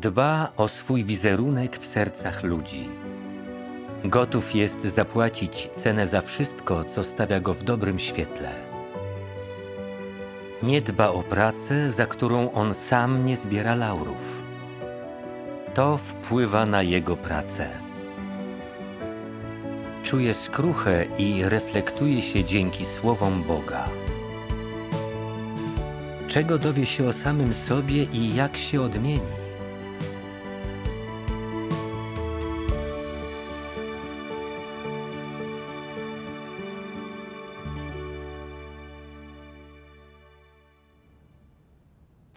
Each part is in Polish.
Dba o swój wizerunek w sercach ludzi. Gotów jest zapłacić cenę za wszystko, co stawia go w dobrym świetle. Nie dba o pracę, za którą on sam nie zbiera laurów. To wpływa na jego pracę. Czuje skruchę i reflektuje się dzięki słowom Boga. Czego dowie się o samym sobie i jak się odmieni?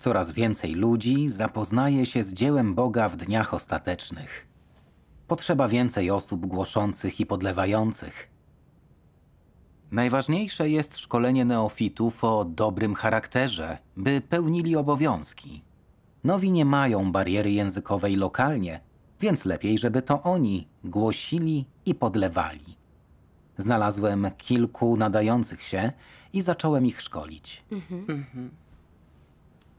Coraz więcej ludzi zapoznaje się z dziełem Boga w dniach ostatecznych. Potrzeba więcej osób głoszących i podlewających. Najważniejsze jest szkolenie neofitów o dobrym charakterze, by pełnili obowiązki. Nowi nie mają bariery językowej lokalnie, więc lepiej, żeby to oni głosili i podlewali. Znalazłem kilku nadających się i zacząłem ich szkolić. Mhm. Mhm.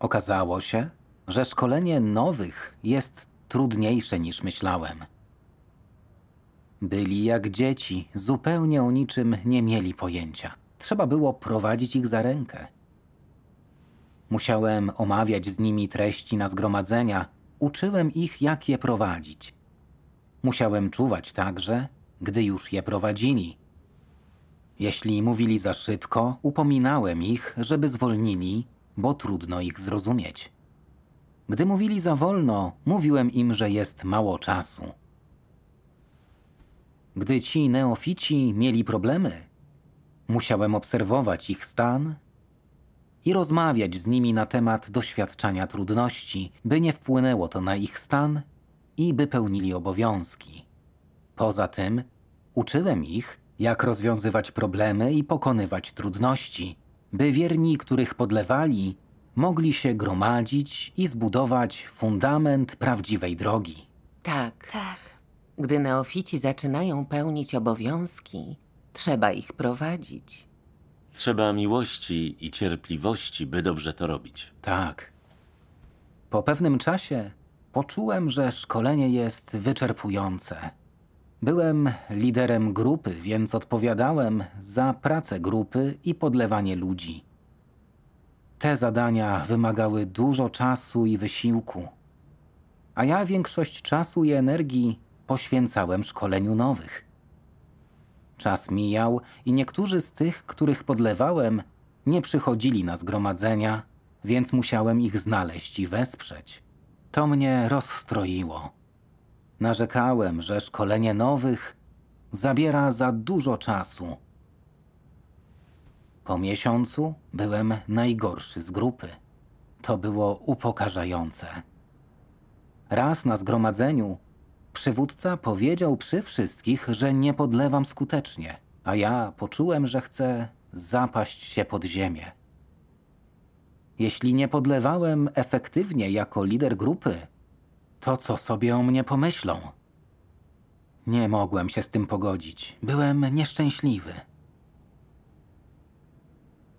Okazało się, że szkolenie nowych jest trudniejsze niż myślałem. Byli jak dzieci, zupełnie o niczym nie mieli pojęcia. Trzeba było prowadzić ich za rękę. Musiałem omawiać z nimi treści na zgromadzenia, uczyłem ich, jak je prowadzić. Musiałem czuwać także, gdy już je prowadzili. Jeśli mówili za szybko, upominałem ich, żeby zwolnili bo trudno ich zrozumieć. Gdy mówili za wolno, mówiłem im, że jest mało czasu. Gdy ci neofici mieli problemy, musiałem obserwować ich stan i rozmawiać z nimi na temat doświadczania trudności, by nie wpłynęło to na ich stan i by pełnili obowiązki. Poza tym uczyłem ich, jak rozwiązywać problemy i pokonywać trudności, by wierni, których podlewali, mogli się gromadzić i zbudować fundament prawdziwej drogi. Tak. tak. Gdy neofici zaczynają pełnić obowiązki, trzeba ich prowadzić. Trzeba miłości i cierpliwości, by dobrze to robić. Tak. Po pewnym czasie poczułem, że szkolenie jest wyczerpujące. Byłem liderem grupy, więc odpowiadałem za pracę grupy i podlewanie ludzi. Te zadania wymagały dużo czasu i wysiłku, a ja większość czasu i energii poświęcałem szkoleniu nowych. Czas mijał i niektórzy z tych, których podlewałem, nie przychodzili na zgromadzenia, więc musiałem ich znaleźć i wesprzeć. To mnie rozstroiło. Narzekałem, że szkolenie nowych zabiera za dużo czasu. Po miesiącu byłem najgorszy z grupy. To było upokarzające. Raz na zgromadzeniu przywódca powiedział przy wszystkich, że nie podlewam skutecznie, a ja poczułem, że chcę zapaść się pod ziemię. Jeśli nie podlewałem efektywnie jako lider grupy, to, co sobie o mnie pomyślą. Nie mogłem się z tym pogodzić. Byłem nieszczęśliwy.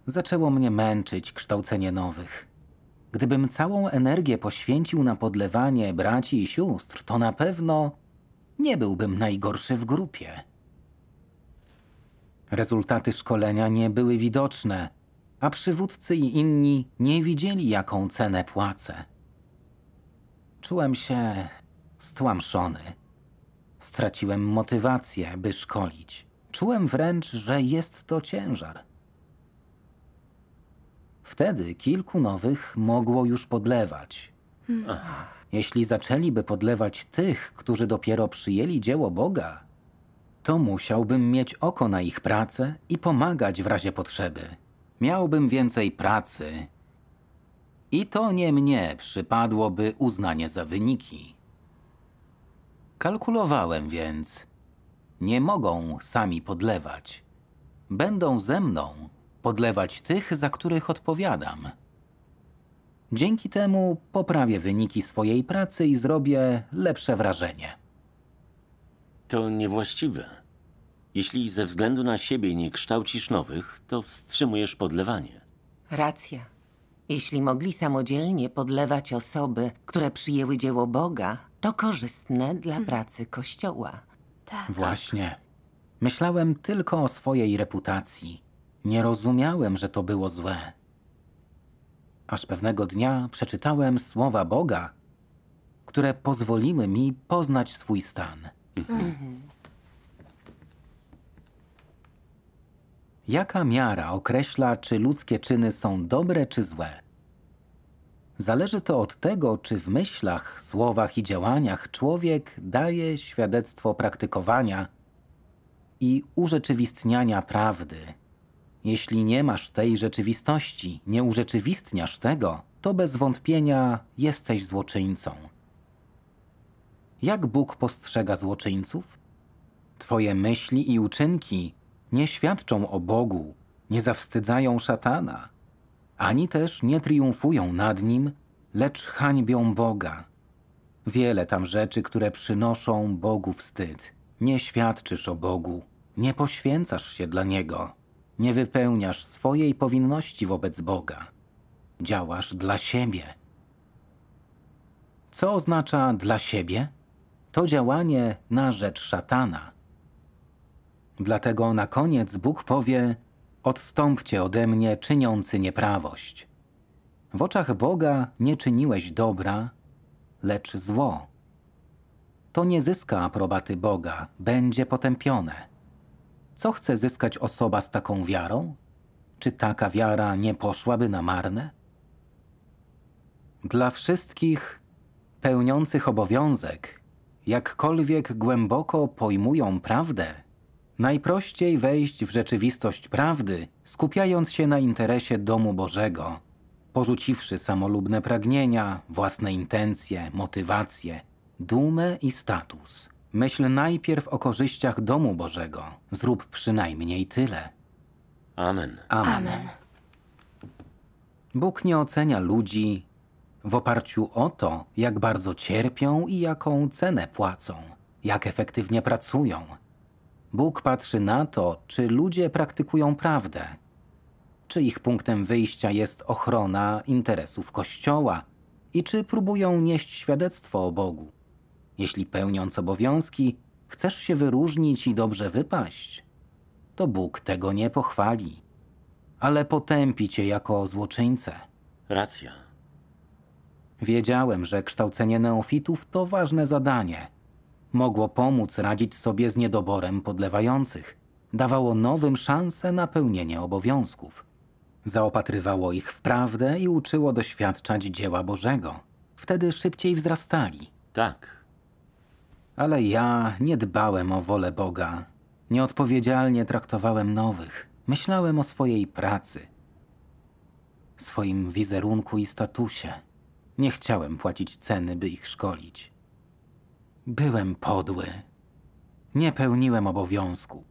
Zaczęło mnie męczyć kształcenie nowych. Gdybym całą energię poświęcił na podlewanie braci i sióstr, to na pewno nie byłbym najgorszy w grupie. Rezultaty szkolenia nie były widoczne, a przywódcy i inni nie widzieli, jaką cenę płacę. Czułem się stłamszony. Straciłem motywację, by szkolić. Czułem wręcz, że jest to ciężar. Wtedy kilku nowych mogło już podlewać. Jeśli zaczęliby podlewać tych, którzy dopiero przyjęli dzieło Boga, to musiałbym mieć oko na ich pracę i pomagać w razie potrzeby. Miałbym więcej pracy i to nie mnie przypadłoby uznanie za wyniki. Kalkulowałem więc. Nie mogą sami podlewać. Będą ze mną podlewać tych, za których odpowiadam. Dzięki temu poprawię wyniki swojej pracy i zrobię lepsze wrażenie. To niewłaściwe. Jeśli ze względu na siebie nie kształcisz nowych, to wstrzymujesz podlewanie. Racja. Jeśli mogli samodzielnie podlewać osoby, które przyjęły dzieło Boga, to korzystne dla hmm. pracy Kościoła. Tak. Właśnie. Myślałem tylko o swojej reputacji. Nie rozumiałem, że to było złe. Aż pewnego dnia przeczytałem słowa Boga, które pozwoliły mi poznać swój stan. Hmm. Mhm. Jaka miara określa, czy ludzkie czyny są dobre czy złe? Zależy to od tego, czy w myślach, słowach i działaniach człowiek daje świadectwo praktykowania i urzeczywistniania prawdy. Jeśli nie masz tej rzeczywistości, nie urzeczywistniasz tego, to bez wątpienia jesteś złoczyńcą. Jak Bóg postrzega złoczyńców? Twoje myśli i uczynki nie świadczą o Bogu, nie zawstydzają szatana, ani też nie triumfują nad nim, lecz hańbią Boga. Wiele tam rzeczy, które przynoszą Bogu wstyd. Nie świadczysz o Bogu, nie poświęcasz się dla Niego, nie wypełniasz swojej powinności wobec Boga. Działasz dla siebie. Co oznacza dla siebie? To działanie na rzecz szatana – Dlatego na koniec Bóg powie: Odstąpcie ode mnie, czyniący nieprawość. W oczach Boga nie czyniłeś dobra, lecz zło. To nie zyska aprobaty Boga, będzie potępione. Co chce zyskać osoba z taką wiarą? Czy taka wiara nie poszłaby na marne? Dla wszystkich pełniących obowiązek, jakkolwiek głęboko pojmują prawdę, Najprościej wejść w rzeczywistość prawdy, skupiając się na interesie domu Bożego, porzuciwszy samolubne pragnienia, własne intencje, motywacje, dumę i status. Myśl najpierw o korzyściach domu Bożego. Zrób przynajmniej tyle. Amen. Amen. Amen. Bóg nie ocenia ludzi w oparciu o to, jak bardzo cierpią i jaką cenę płacą, jak efektywnie pracują – Bóg patrzy na to, czy ludzie praktykują prawdę, czy ich punktem wyjścia jest ochrona interesów Kościoła i czy próbują nieść świadectwo o Bogu. Jeśli pełniąc obowiązki, chcesz się wyróżnić i dobrze wypaść, to Bóg tego nie pochwali, ale potępi cię jako złoczyńcę. Racja. Wiedziałem, że kształcenie neofitów to ważne zadanie – Mogło pomóc radzić sobie z niedoborem podlewających. Dawało nowym szansę na pełnienie obowiązków. Zaopatrywało ich w prawdę i uczyło doświadczać dzieła Bożego. Wtedy szybciej wzrastali. Tak. Ale ja nie dbałem o wolę Boga. Nieodpowiedzialnie traktowałem nowych. Myślałem o swojej pracy, swoim wizerunku i statusie. Nie chciałem płacić ceny, by ich szkolić. Byłem podły. Nie pełniłem obowiązku.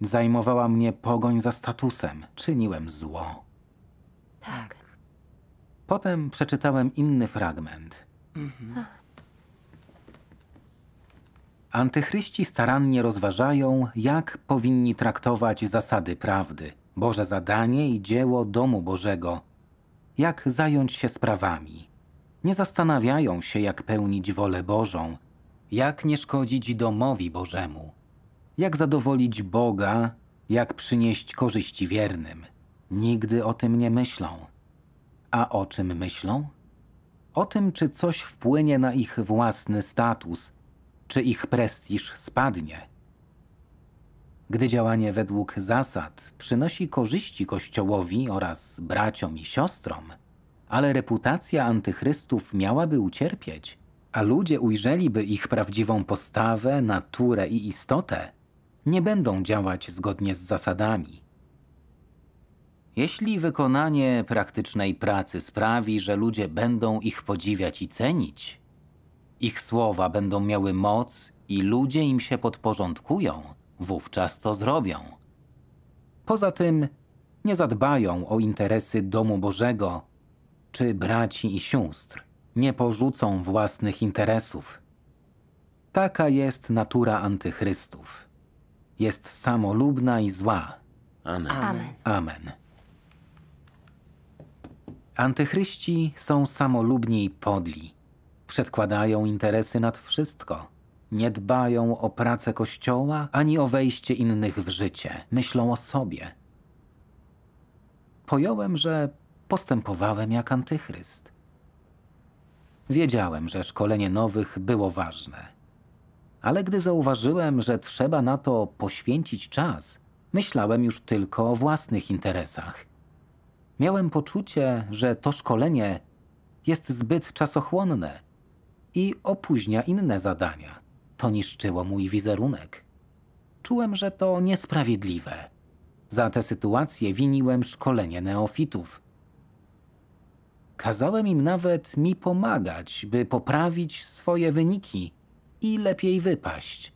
Zajmowała mnie pogoń za statusem. Czyniłem zło. Tak. Potem przeczytałem inny fragment. Mhm. Antychryści starannie rozważają, jak powinni traktować zasady prawdy, Boże zadanie i dzieło domu Bożego, jak zająć się sprawami. Nie zastanawiają się, jak pełnić wolę Bożą, jak nie szkodzić domowi Bożemu? Jak zadowolić Boga? Jak przynieść korzyści wiernym? Nigdy o tym nie myślą. A o czym myślą? O tym, czy coś wpłynie na ich własny status, czy ich prestiż spadnie. Gdy działanie według zasad przynosi korzyści Kościołowi oraz braciom i siostrom, ale reputacja antychrystów miałaby ucierpieć, a ludzie ujrzeliby ich prawdziwą postawę, naturę i istotę, nie będą działać zgodnie z zasadami. Jeśli wykonanie praktycznej pracy sprawi, że ludzie będą ich podziwiać i cenić, ich słowa będą miały moc i ludzie im się podporządkują, wówczas to zrobią. Poza tym nie zadbają o interesy domu Bożego czy braci i sióstr nie porzucą własnych interesów. Taka jest natura antychrystów. Jest samolubna i zła. Amen. Amen. Amen. Antychryści są samolubni i podli. Przedkładają interesy nad wszystko. Nie dbają o pracę Kościoła ani o wejście innych w życie. Myślą o sobie. Pojąłem, że postępowałem jak antychryst. Wiedziałem, że szkolenie nowych było ważne. Ale gdy zauważyłem, że trzeba na to poświęcić czas, myślałem już tylko o własnych interesach. Miałem poczucie, że to szkolenie jest zbyt czasochłonne i opóźnia inne zadania. To niszczyło mój wizerunek. Czułem, że to niesprawiedliwe. Za tę sytuację winiłem szkolenie neofitów – Kazałem im nawet mi pomagać, by poprawić swoje wyniki i lepiej wypaść.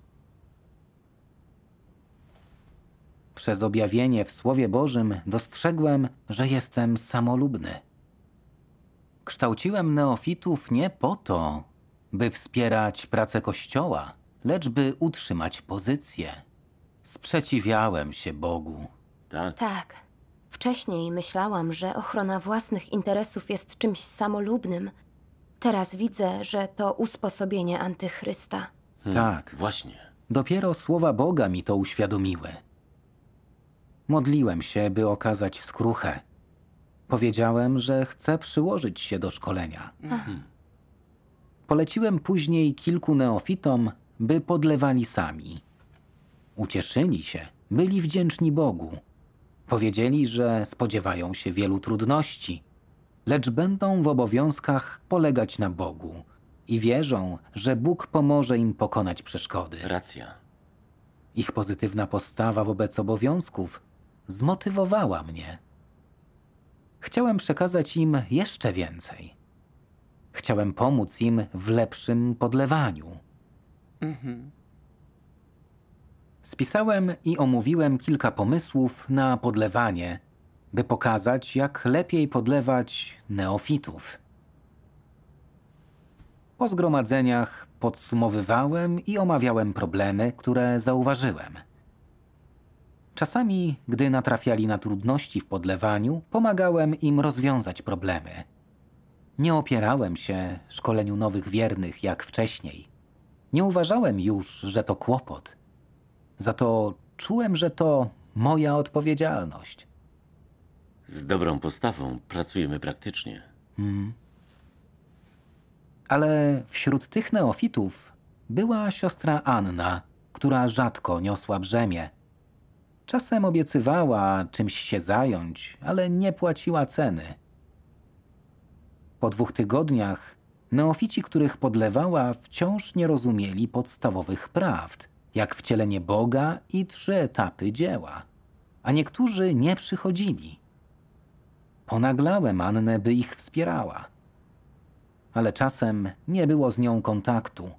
Przez objawienie w Słowie Bożym dostrzegłem, że jestem samolubny. Kształciłem neofitów nie po to, by wspierać pracę Kościoła, lecz by utrzymać pozycję. Sprzeciwiałem się Bogu. Tak. Tak. Wcześniej myślałam, że ochrona własnych interesów jest czymś samolubnym. Teraz widzę, że to usposobienie antychrysta. Hmm, tak. Właśnie. Dopiero słowa Boga mi to uświadomiły. Modliłem się, by okazać skruchę. Powiedziałem, że chcę przyłożyć się do szkolenia. Mhm. Poleciłem później kilku neofitom, by podlewali sami. Ucieszyli się, byli wdzięczni Bogu, Powiedzieli, że spodziewają się wielu trudności, lecz będą w obowiązkach polegać na Bogu i wierzą, że Bóg pomoże im pokonać przeszkody. Racja. Ich pozytywna postawa wobec obowiązków zmotywowała mnie. Chciałem przekazać im jeszcze więcej. Chciałem pomóc im w lepszym podlewaniu. Mhm. Spisałem i omówiłem kilka pomysłów na podlewanie, by pokazać, jak lepiej podlewać neofitów. Po zgromadzeniach podsumowywałem i omawiałem problemy, które zauważyłem. Czasami, gdy natrafiali na trudności w podlewaniu, pomagałem im rozwiązać problemy. Nie opierałem się szkoleniu nowych wiernych jak wcześniej. Nie uważałem już, że to kłopot – za to czułem, że to moja odpowiedzialność. Z dobrą postawą pracujemy praktycznie. Mhm. Ale wśród tych neofitów była siostra Anna, która rzadko niosła brzemię. Czasem obiecywała czymś się zająć, ale nie płaciła ceny. Po dwóch tygodniach neofici, których podlewała, wciąż nie rozumieli podstawowych prawd jak wcielenie Boga i trzy etapy dzieła, a niektórzy nie przychodzili. Ponaglałem Annę, by ich wspierała, ale czasem nie było z nią kontaktu,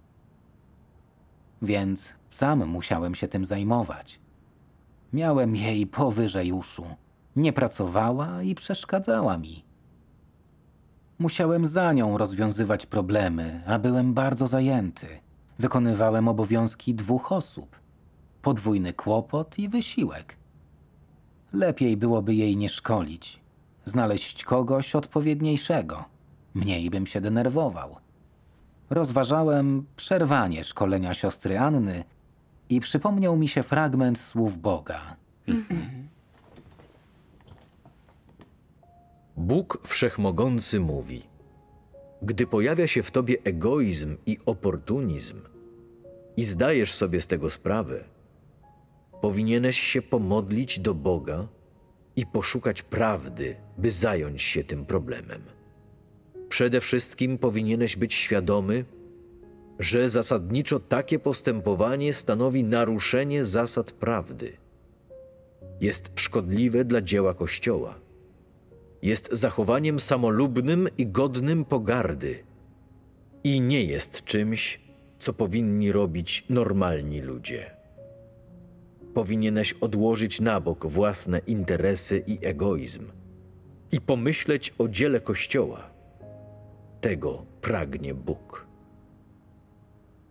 więc sam musiałem się tym zajmować. Miałem jej powyżej uszu. Nie pracowała i przeszkadzała mi. Musiałem za nią rozwiązywać problemy, a byłem bardzo zajęty. Wykonywałem obowiązki dwóch osób. Podwójny kłopot i wysiłek. Lepiej byłoby jej nie szkolić. Znaleźć kogoś odpowiedniejszego. Mniej bym się denerwował. Rozważałem przerwanie szkolenia siostry Anny i przypomniał mi się fragment słów Boga. Bóg Wszechmogący mówi: Gdy pojawia się w tobie egoizm i oportunizm, i zdajesz sobie z tego sprawę, powinieneś się pomodlić do Boga i poszukać prawdy, by zająć się tym problemem. Przede wszystkim powinieneś być świadomy, że zasadniczo takie postępowanie stanowi naruszenie zasad prawdy. Jest szkodliwe dla dzieła Kościoła. Jest zachowaniem samolubnym i godnym pogardy i nie jest czymś, co powinni robić normalni ludzie. Powinieneś odłożyć na bok własne interesy i egoizm i pomyśleć o dziele Kościoła. Tego pragnie Bóg.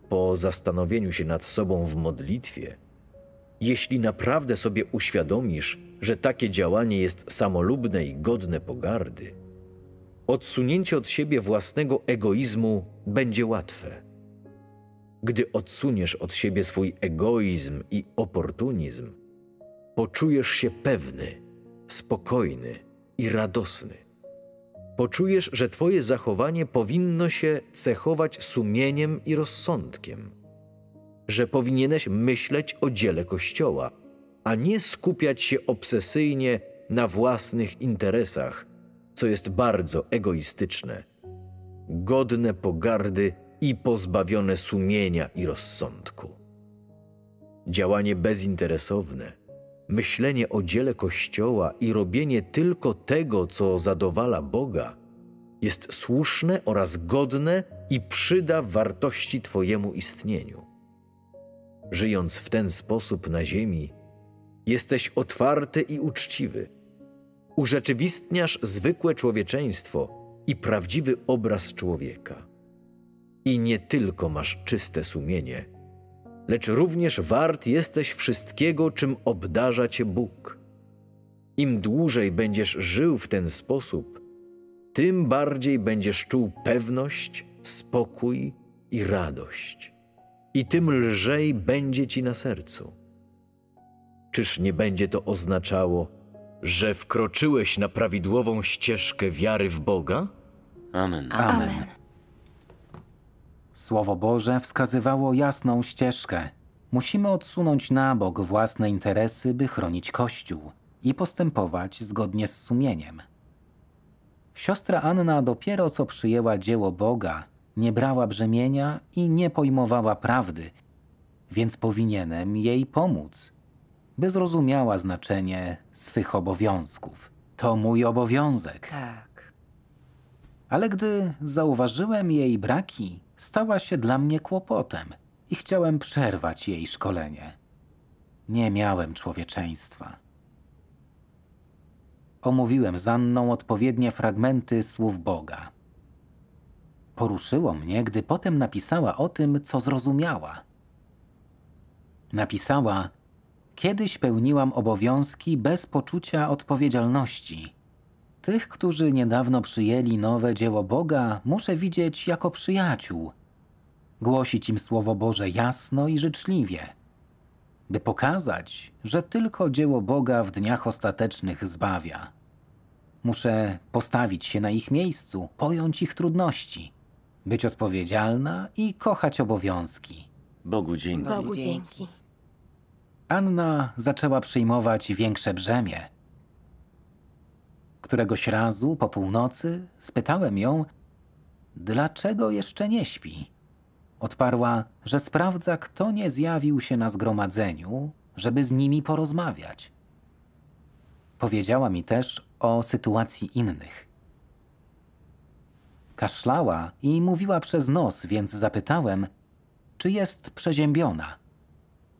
Po zastanowieniu się nad sobą w modlitwie, jeśli naprawdę sobie uświadomisz, że takie działanie jest samolubne i godne pogardy, odsunięcie od siebie własnego egoizmu będzie łatwe gdy odsuniesz od siebie swój egoizm i oportunizm, poczujesz się pewny, spokojny i radosny. Poczujesz, że Twoje zachowanie powinno się cechować sumieniem i rozsądkiem, że powinieneś myśleć o dziele Kościoła, a nie skupiać się obsesyjnie na własnych interesach, co jest bardzo egoistyczne, godne pogardy i pozbawione sumienia i rozsądku. Działanie bezinteresowne, myślenie o dziele Kościoła i robienie tylko tego, co zadowala Boga, jest słuszne oraz godne i przyda wartości Twojemu istnieniu. Żyjąc w ten sposób na ziemi, jesteś otwarty i uczciwy. Urzeczywistniasz zwykłe człowieczeństwo i prawdziwy obraz człowieka. I nie tylko masz czyste sumienie, lecz również wart jesteś wszystkiego, czym obdarza cię Bóg. Im dłużej będziesz żył w ten sposób, tym bardziej będziesz czuł pewność, spokój i radość. I tym lżej będzie ci na sercu. Czyż nie będzie to oznaczało, że wkroczyłeś na prawidłową ścieżkę wiary w Boga? Amen. Amen. Amen. Słowo Boże wskazywało jasną ścieżkę. Musimy odsunąć na bok własne interesy, by chronić Kościół i postępować zgodnie z sumieniem. Siostra Anna dopiero co przyjęła dzieło Boga, nie brała brzemienia i nie pojmowała prawdy, więc powinienem jej pomóc, by zrozumiała znaczenie swych obowiązków. To mój obowiązek. Tak. Ale gdy zauważyłem jej braki, stała się dla mnie kłopotem i chciałem przerwać jej szkolenie. Nie miałem człowieczeństwa. Omówiłem z Anną odpowiednie fragmenty słów Boga. Poruszyło mnie, gdy potem napisała o tym, co zrozumiała. Napisała: Kiedyś pełniłam obowiązki bez poczucia odpowiedzialności tych, którzy niedawno przyjęli nowe dzieło Boga, muszę widzieć jako przyjaciół, głosić im Słowo Boże jasno i życzliwie, by pokazać, że tylko dzieło Boga w dniach ostatecznych zbawia. Muszę postawić się na ich miejscu, pojąć ich trudności, być odpowiedzialna i kochać obowiązki. Bogu dzięki. Bogu dzięki. Anna zaczęła przyjmować większe brzemię – Któregoś razu po północy spytałem ją, dlaczego jeszcze nie śpi. Odparła, że sprawdza, kto nie zjawił się na zgromadzeniu, żeby z nimi porozmawiać. Powiedziała mi też o sytuacji innych. Kaszlała i mówiła przez nos, więc zapytałem, czy jest przeziębiona.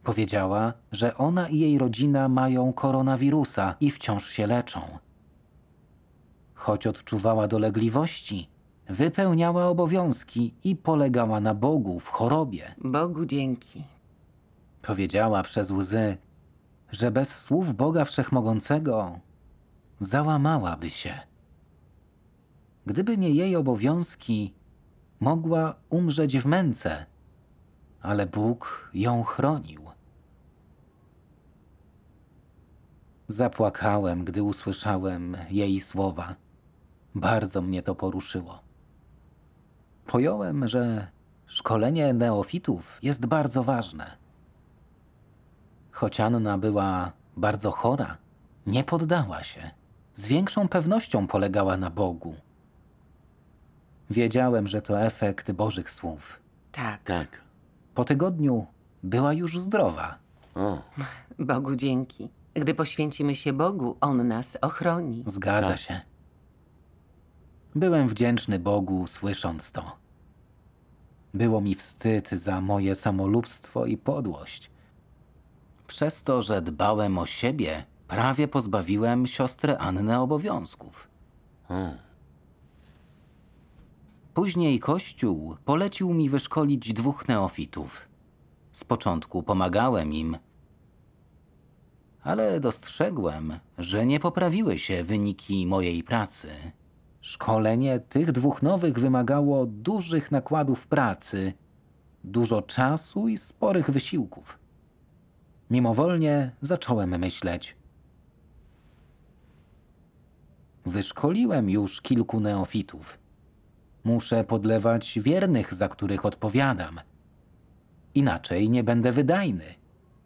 Powiedziała, że ona i jej rodzina mają koronawirusa i wciąż się leczą choć odczuwała dolegliwości, wypełniała obowiązki i polegała na Bogu w chorobie. Bogu dzięki. Powiedziała przez łzy, że bez słów Boga Wszechmogącego załamałaby się. Gdyby nie jej obowiązki, mogła umrzeć w męce, ale Bóg ją chronił. Zapłakałem, gdy usłyszałem jej słowa. Bardzo mnie to poruszyło. Pojąłem, że szkolenie neofitów jest bardzo ważne. Choć Anna była bardzo chora, nie poddała się. Z większą pewnością polegała na Bogu. Wiedziałem, że to efekt Bożych słów. Tak. Tak. Po tygodniu była już zdrowa. O. Bogu dzięki. Gdy poświęcimy się Bogu, On nas ochroni. Zgadza tak. się. Byłem wdzięczny Bogu, słysząc to. Było mi wstyd za moje samolubstwo i podłość. Przez to, że dbałem o siebie, prawie pozbawiłem siostrę Annę obowiązków. Hmm. Później Kościół polecił mi wyszkolić dwóch neofitów. Z początku pomagałem im, ale dostrzegłem, że nie poprawiły się wyniki mojej pracy. Szkolenie tych dwóch nowych wymagało dużych nakładów pracy, dużo czasu i sporych wysiłków. Mimowolnie zacząłem myśleć. Wyszkoliłem już kilku neofitów. Muszę podlewać wiernych, za których odpowiadam. Inaczej nie będę wydajny.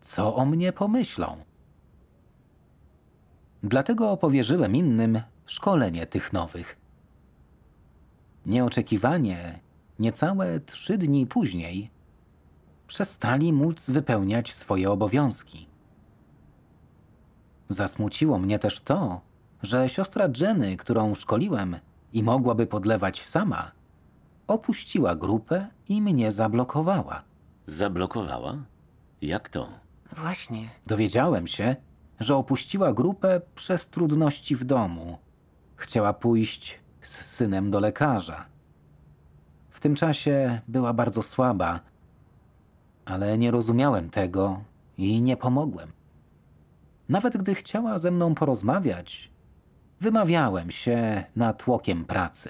Co o mnie pomyślą? Dlatego powierzyłem innym szkolenie tych nowych – Nieoczekiwanie, niecałe trzy dni później, przestali móc wypełniać swoje obowiązki. Zasmuciło mnie też to, że siostra Jenny, którą szkoliłem i mogłaby podlewać sama, opuściła grupę i mnie zablokowała. Zablokowała? Jak to? Właśnie. Dowiedziałem się, że opuściła grupę przez trudności w domu. Chciała pójść z synem do lekarza. W tym czasie była bardzo słaba, ale nie rozumiałem tego i nie pomogłem. Nawet gdy chciała ze mną porozmawiać, wymawiałem się nad tłokiem pracy.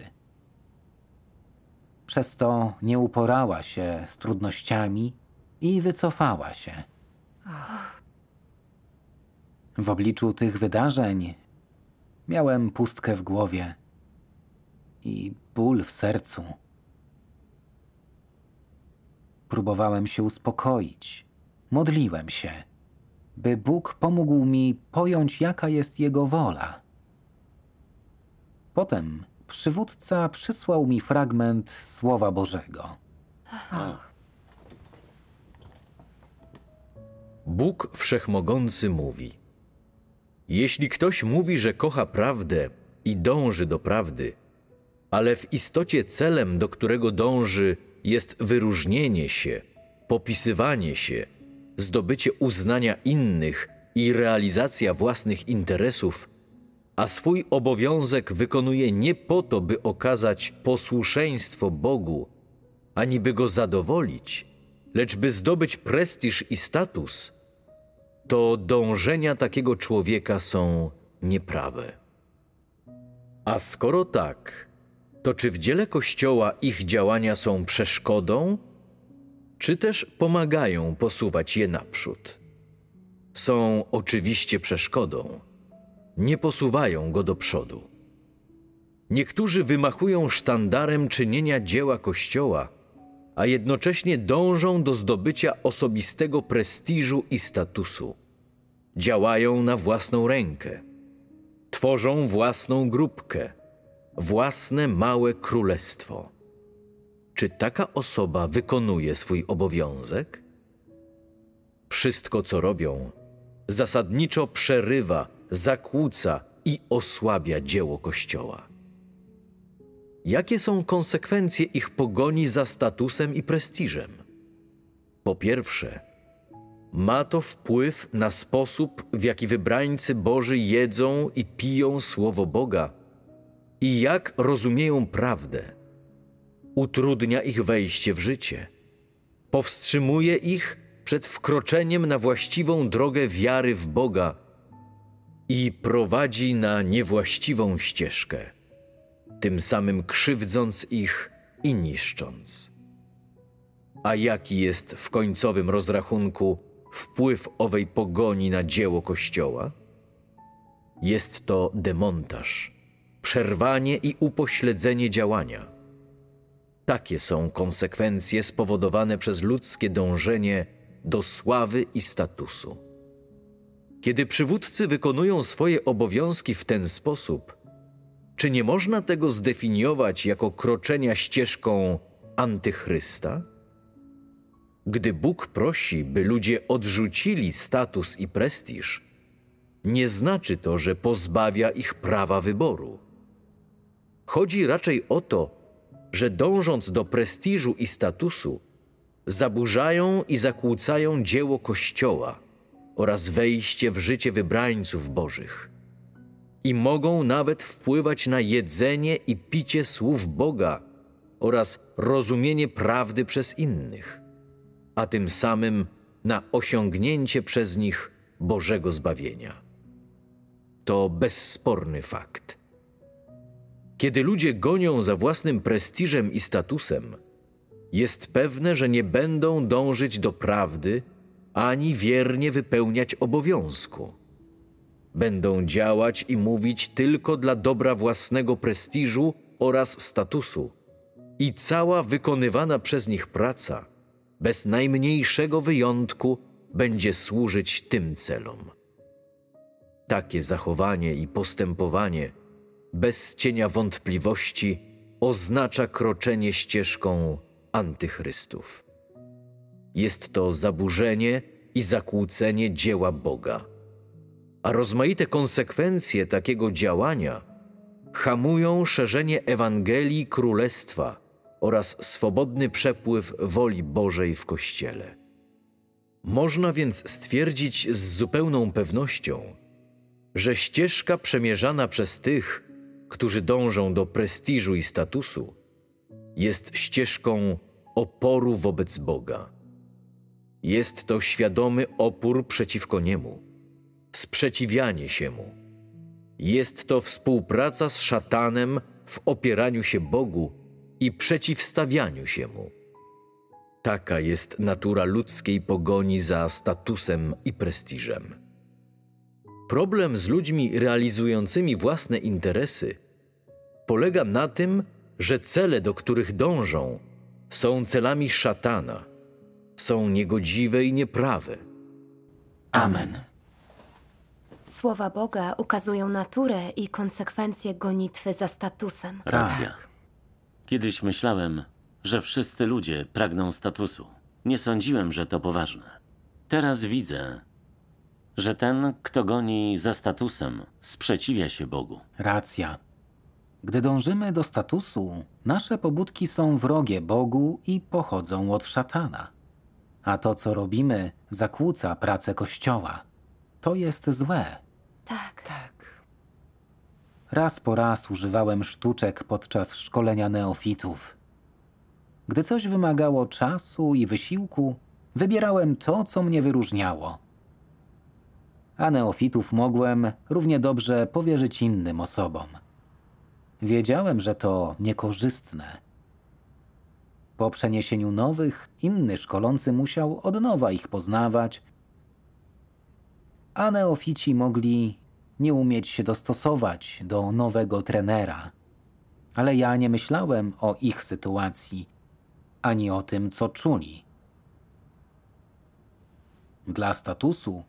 Przez to nie uporała się z trudnościami i wycofała się. W obliczu tych wydarzeń miałem pustkę w głowie i ból w sercu. Próbowałem się uspokoić, modliłem się, by Bóg pomógł mi pojąć, jaka jest Jego wola. Potem przywódca przysłał mi fragment Słowa Bożego. Ach. Bóg Wszechmogący mówi: Jeśli ktoś mówi, że kocha prawdę i dąży do prawdy, ale w istocie celem, do którego dąży, jest wyróżnienie się, popisywanie się, zdobycie uznania innych i realizacja własnych interesów, a swój obowiązek wykonuje nie po to, by okazać posłuszeństwo Bogu, ani by go zadowolić, lecz by zdobyć prestiż i status, to dążenia takiego człowieka są nieprawe. A skoro tak, to czy w dziele Kościoła ich działania są przeszkodą, czy też pomagają posuwać je naprzód? Są oczywiście przeszkodą, nie posuwają go do przodu. Niektórzy wymachują sztandarem czynienia dzieła Kościoła, a jednocześnie dążą do zdobycia osobistego prestiżu i statusu. Działają na własną rękę, tworzą własną grupkę własne małe królestwo. Czy taka osoba wykonuje swój obowiązek? Wszystko, co robią, zasadniczo przerywa, zakłóca i osłabia dzieło Kościoła. Jakie są konsekwencje ich pogoni za statusem i prestiżem? Po pierwsze, ma to wpływ na sposób, w jaki wybrańcy Boży jedzą i piją Słowo Boga i jak rozumieją prawdę. Utrudnia ich wejście w życie. Powstrzymuje ich przed wkroczeniem na właściwą drogę wiary w Boga i prowadzi na niewłaściwą ścieżkę, tym samym krzywdząc ich i niszcząc. A jaki jest w końcowym rozrachunku wpływ owej pogoni na dzieło Kościoła? Jest to demontaż przerwanie i upośledzenie działania. Takie są konsekwencje spowodowane przez ludzkie dążenie do sławy i statusu. Kiedy przywódcy wykonują swoje obowiązki w ten sposób, czy nie można tego zdefiniować jako kroczenia ścieżką antychrysta? Gdy Bóg prosi, by ludzie odrzucili status i prestiż, nie znaczy to, że pozbawia ich prawa wyboru. Chodzi raczej o to, że dążąc do prestiżu i statusu, zaburzają i zakłócają dzieło Kościoła oraz wejście w życie wybrańców Bożych. I mogą nawet wpływać na jedzenie i picie słów Boga oraz rozumienie prawdy przez innych, a tym samym na osiągnięcie przez nich Bożego zbawienia. To bezsporny fakt. Kiedy ludzie gonią za własnym prestiżem i statusem, jest pewne, że nie będą dążyć do prawdy ani wiernie wypełniać obowiązku. Będą działać i mówić tylko dla dobra własnego prestiżu oraz statusu, i cała wykonywana przez nich praca, bez najmniejszego wyjątku, będzie służyć tym celom. Takie zachowanie i postępowanie bez cienia wątpliwości oznacza kroczenie ścieżką antychrystów. Jest to zaburzenie i zakłócenie dzieła Boga. A rozmaite konsekwencje takiego działania hamują szerzenie Ewangelii Królestwa oraz swobodny przepływ woli Bożej w Kościele. Można więc stwierdzić z zupełną pewnością, że ścieżka przemierzana przez tych, którzy dążą do prestiżu i statusu, jest ścieżką oporu wobec Boga. Jest to świadomy opór przeciwko Niemu, sprzeciwianie się Mu. Jest to współpraca z szatanem w opieraniu się Bogu i przeciwstawianiu się Mu. Taka jest natura ludzkiej pogoni za statusem i prestiżem. Problem z ludźmi realizującymi własne interesy polega na tym, że cele, do których dążą, są celami szatana, są niegodziwe i nieprawe. Amen. Słowa Boga ukazują naturę i konsekwencje gonitwy za statusem. Tak. Racja. Kiedyś myślałem, że wszyscy ludzie pragną statusu. Nie sądziłem, że to poważne. Teraz widzę, że ten, kto goni za statusem, sprzeciwia się Bogu. Racja. Gdy dążymy do statusu, nasze pobudki są wrogie Bogu i pochodzą od szatana. A to, co robimy, zakłóca pracę Kościoła. To jest złe. Tak. Tak. Raz po raz używałem sztuczek podczas szkolenia neofitów. Gdy coś wymagało czasu i wysiłku, wybierałem to, co mnie wyróżniało. A neofitów mogłem równie dobrze powierzyć innym osobom. Wiedziałem, że to niekorzystne. Po przeniesieniu nowych, inny szkolący musiał od nowa ich poznawać, a neofici mogli nie umieć się dostosować do nowego trenera. Ale ja nie myślałem o ich sytuacji, ani o tym, co czuli. Dla statusu,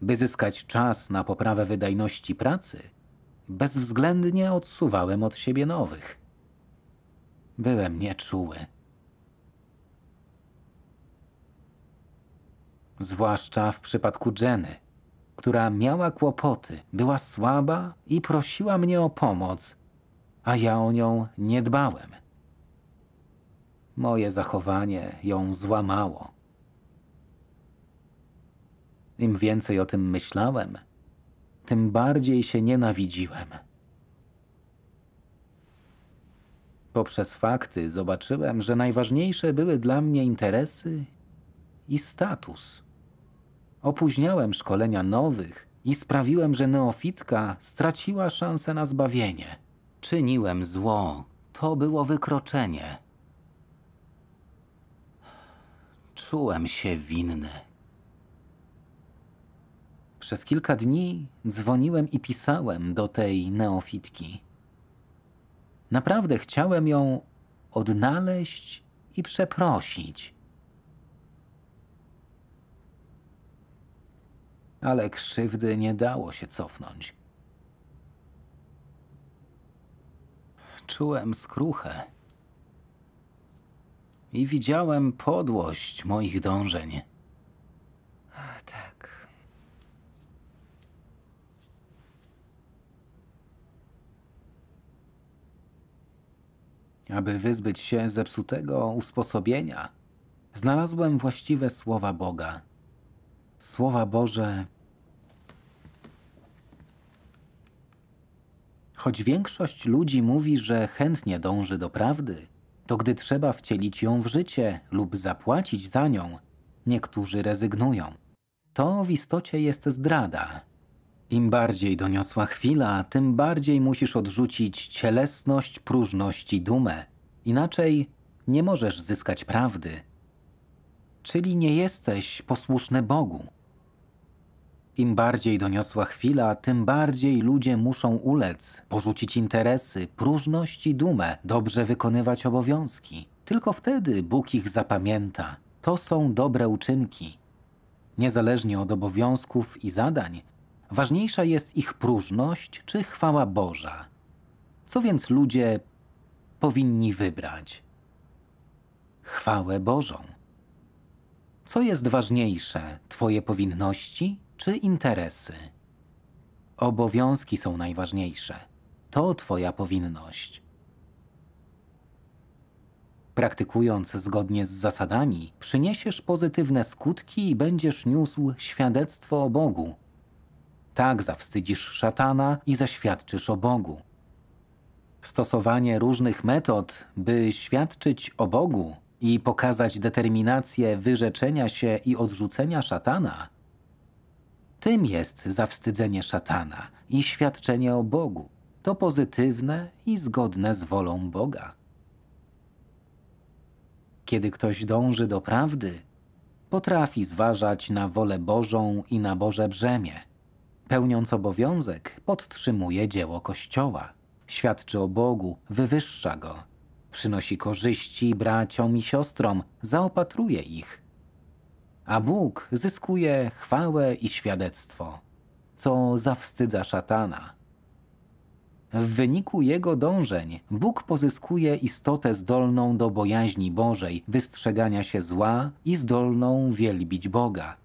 by zyskać czas na poprawę wydajności pracy – Bezwzględnie odsuwałem od siebie nowych. Byłem nieczuły. Zwłaszcza w przypadku Jenny, która miała kłopoty, była słaba i prosiła mnie o pomoc, a ja o nią nie dbałem. Moje zachowanie ją złamało. Im więcej o tym myślałem, tym bardziej się nienawidziłem. Poprzez fakty zobaczyłem, że najważniejsze były dla mnie interesy i status. Opóźniałem szkolenia nowych i sprawiłem, że neofitka straciła szansę na zbawienie. Czyniłem zło. To było wykroczenie. Czułem się winny. Przez kilka dni dzwoniłem i pisałem do tej neofitki. Naprawdę chciałem ją odnaleźć i przeprosić. Ale krzywdy nie dało się cofnąć. Czułem skruchę i widziałem podłość moich dążeń. Ach, tak. Aby wyzbyć się zepsutego usposobienia, znalazłem właściwe słowa Boga. Słowa Boże. Choć większość ludzi mówi, że chętnie dąży do prawdy, to gdy trzeba wcielić ją w życie lub zapłacić za nią, niektórzy rezygnują. To w istocie jest zdrada, im bardziej doniosła chwila, tym bardziej musisz odrzucić cielesność, próżność i dumę. Inaczej nie możesz zyskać prawdy. Czyli nie jesteś posłuszny Bogu. Im bardziej doniosła chwila, tym bardziej ludzie muszą ulec, porzucić interesy, próżność i dumę, dobrze wykonywać obowiązki. Tylko wtedy Bóg ich zapamięta. To są dobre uczynki. Niezależnie od obowiązków i zadań, Ważniejsza jest ich próżność czy chwała Boża. Co więc ludzie powinni wybrać? Chwałę Bożą. Co jest ważniejsze, Twoje powinności czy interesy? Obowiązki są najważniejsze. To Twoja powinność. Praktykując zgodnie z zasadami, przyniesiesz pozytywne skutki i będziesz niósł świadectwo o Bogu, tak zawstydzisz szatana i zaświadczysz o Bogu. Stosowanie różnych metod, by świadczyć o Bogu i pokazać determinację wyrzeczenia się i odrzucenia szatana, tym jest zawstydzenie szatana i świadczenie o Bogu. To pozytywne i zgodne z wolą Boga. Kiedy ktoś dąży do prawdy, potrafi zważać na wolę Bożą i na Boże brzemię – Pełniąc obowiązek, podtrzymuje dzieło Kościoła. Świadczy o Bogu, wywyższa Go. Przynosi korzyści braciom i siostrom, zaopatruje ich. A Bóg zyskuje chwałę i świadectwo, co zawstydza szatana. W wyniku jego dążeń Bóg pozyskuje istotę zdolną do bojaźni Bożej, wystrzegania się zła i zdolną wielbić Boga.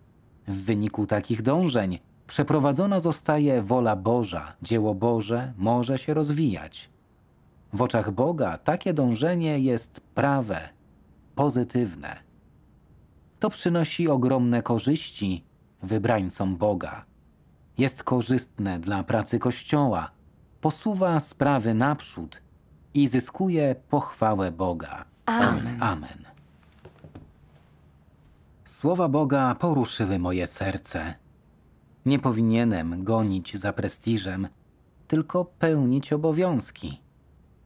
W wyniku takich dążeń Przeprowadzona zostaje wola Boża, dzieło Boże może się rozwijać. W oczach Boga takie dążenie jest prawe, pozytywne. To przynosi ogromne korzyści wybrańcom Boga. Jest korzystne dla pracy Kościoła, posuwa sprawy naprzód i zyskuje pochwałę Boga. Amen. Amen. Słowa Boga poruszyły moje serce. Nie powinienem gonić za prestiżem, tylko pełnić obowiązki.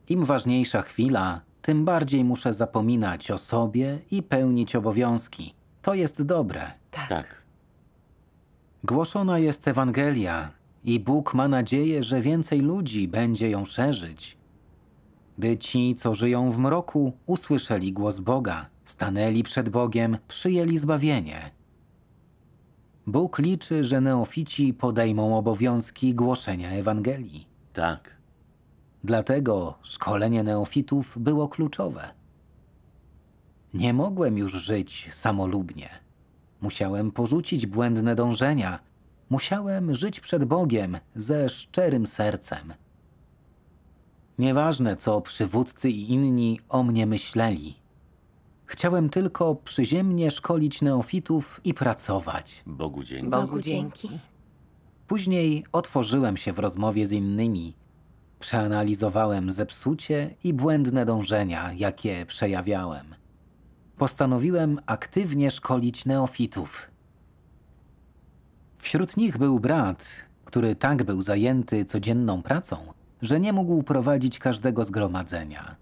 Im ważniejsza chwila, tym bardziej muszę zapominać o sobie i pełnić obowiązki. To jest dobre. Tak. tak. Głoszona jest Ewangelia i Bóg ma nadzieję, że więcej ludzi będzie ją szerzyć. By ci, co żyją w mroku, usłyszeli głos Boga, stanęli przed Bogiem, przyjęli zbawienie. Bóg liczy, że neofici podejmą obowiązki głoszenia Ewangelii. Tak. Dlatego szkolenie neofitów było kluczowe. Nie mogłem już żyć samolubnie. Musiałem porzucić błędne dążenia. Musiałem żyć przed Bogiem ze szczerym sercem. Nieważne, co przywódcy i inni o mnie myśleli. Chciałem tylko przyziemnie szkolić neofitów i pracować. Bogu dzięki. Bogu dzięki. Później otworzyłem się w rozmowie z innymi. Przeanalizowałem zepsucie i błędne dążenia, jakie przejawiałem. Postanowiłem aktywnie szkolić neofitów. Wśród nich był brat, który tak był zajęty codzienną pracą, że nie mógł prowadzić każdego zgromadzenia.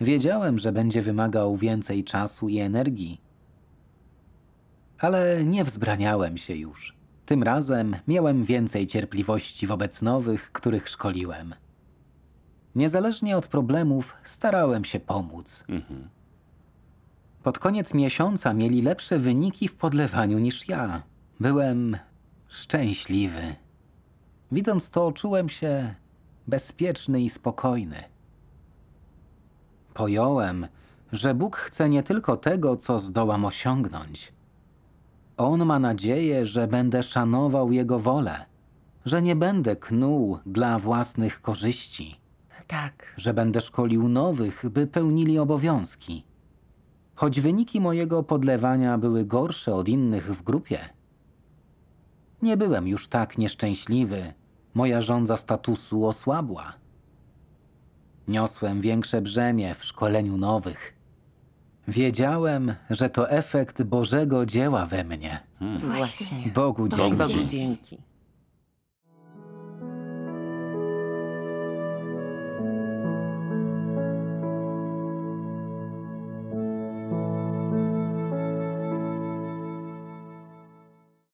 Wiedziałem, że będzie wymagał więcej czasu i energii. Ale nie wzbraniałem się już. Tym razem miałem więcej cierpliwości wobec nowych, których szkoliłem. Niezależnie od problemów, starałem się pomóc. Mhm. Pod koniec miesiąca mieli lepsze wyniki w podlewaniu niż ja. Byłem szczęśliwy. Widząc to, czułem się bezpieczny i spokojny. Pojąłem, że Bóg chce nie tylko tego, co zdołam osiągnąć. On ma nadzieję, że będę szanował Jego wolę, że nie będę knuł dla własnych korzyści. Tak. Że będę szkolił nowych, by pełnili obowiązki. Choć wyniki mojego podlewania były gorsze od innych w grupie, nie byłem już tak nieszczęśliwy. Moja żądza statusu osłabła. Niosłem większe brzemię w szkoleniu nowych. Wiedziałem, że to efekt Bożego dzieła we mnie. Hmm. Właśnie. Bogu dzięki. Bogu dzięki.